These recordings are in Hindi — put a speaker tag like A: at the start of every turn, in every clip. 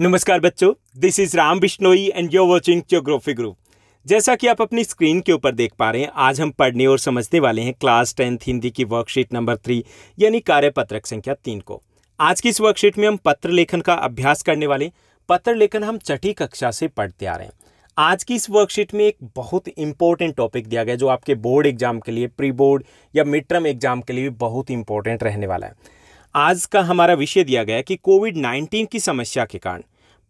A: नमस्कार बच्चों this is Ram Bishnoi and you're watching geography group जैसा कि आप अपनी स्क्रीन के ऊपर देख पा रहे हैं आज हम पढ़ने और समझने वाले हैं क्लास टेंथ हिंदी की वर्कशीट नंबर थ्री यानी कार्यपत्रक संख्या तीन को आज की इस वर्कशीट में हम पत्र लेखन का अभ्यास करने वाले पत्र लेखन हम छठी कक्षा से पढ़ते आ रहे हैं आज की इस वर्कशीट में एक बहुत इंपॉर्टेंट टॉपिक दिया गया जो आपके बोर्ड एग्जाम के लिए प्री बोर्ड या मिड टर्म एग्जाम के लिए बहुत इंपॉर्टेंट रहने वाला है आज का हमारा विषय दिया गया कि कोविड नाइन्टीन की समस्या के कारण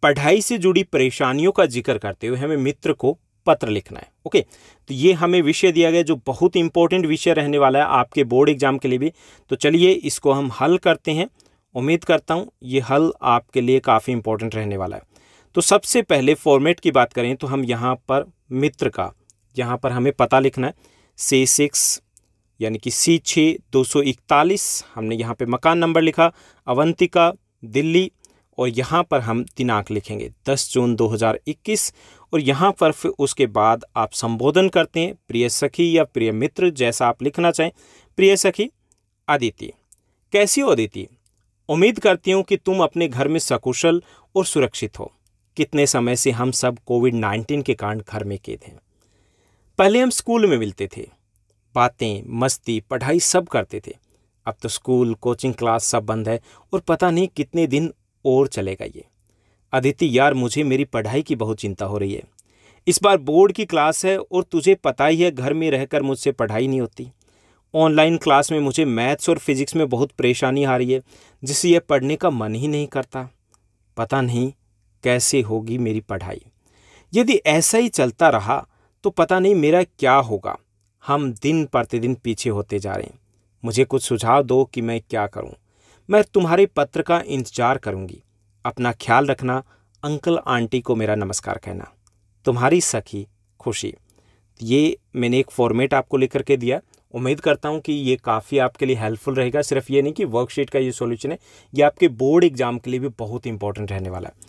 A: पढ़ाई से जुड़ी परेशानियों का जिक्र करते हुए हमें मित्र को पत्र लिखना है ओके तो ये हमें विषय दिया गया जो बहुत इंपॉर्टेंट विषय रहने वाला है आपके बोर्ड एग्जाम के लिए भी तो चलिए इसको हम हल करते हैं उम्मीद करता हूँ ये हल आपके लिए काफ़ी इंपॉर्टेंट रहने वाला है तो सबसे पहले फॉर्मेट की बात करें तो हम यहाँ पर मित्र का यहाँ पर हमें पता लिखना है से सिक्स यानी कि सी छः दो सौ इकतालीस हमने यहाँ पे मकान नंबर लिखा अवंतिका दिल्ली और यहाँ पर हम दिनांक लिखेंगे दस जून 2021 और यहाँ पर फिर उसके बाद आप संबोधन करते हैं प्रिय सखी या प्रिय मित्र जैसा आप लिखना चाहें प्रिय सखी अदिति कैसी हो अदिति उम्मीद करती हूँ कि तुम अपने घर में सकुशल और सुरक्षित हो कितने समय से हम सब कोविड नाइन्टीन के कारण घर में कैद हैं पहले हम स्कूल में मिलते थे बातें मस्ती पढ़ाई सब करते थे अब तो स्कूल कोचिंग क्लास सब बंद है और पता नहीं कितने दिन और चलेगा ये अदिति यार मुझे मेरी पढ़ाई की बहुत चिंता हो रही है इस बार बोर्ड की क्लास है और तुझे पता ही है घर में रहकर मुझसे पढ़ाई नहीं होती ऑनलाइन क्लास में मुझे मैथ्स और फिजिक्स में बहुत परेशानी आ रही है जिससे यह पढ़ने का मन ही नहीं करता पता नहीं कैसे होगी मेरी पढ़ाई यदि ऐसा ही चलता रहा तो पता नहीं मेरा क्या होगा हम दिन प्रतिदिन पीछे होते जा रहे हैं मुझे कुछ सुझाव दो कि मैं क्या करूं। मैं तुम्हारे पत्र का इंतजार करूंगी अपना ख्याल रखना अंकल आंटी को मेरा नमस्कार कहना तुम्हारी सखी खुशी ये मैंने एक फॉर्मेट आपको लिख करके दिया उम्मीद करता हूँ कि ये काफ़ी आपके लिए हेल्पफुल रहेगा सिर्फ ये नहीं कि वर्कशीट का ये सॉल्यूशन है ये आपके बोर्ड एग्जाम के लिए भी बहुत इंपॉर्टेंट रहने वाला है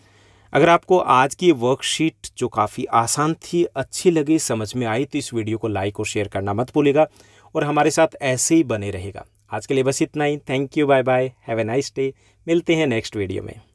A: अगर आपको आज की वर्कशीट जो काफ़ी आसान थी अच्छी लगी समझ में आई तो इस वीडियो को लाइक और शेयर करना मत भूलेगा और हमारे साथ ऐसे ही बने रहेगा आज के लिए बस इतना ही thank you bye bye have a nice day मिलते हैं नेक्स्ट वीडियो में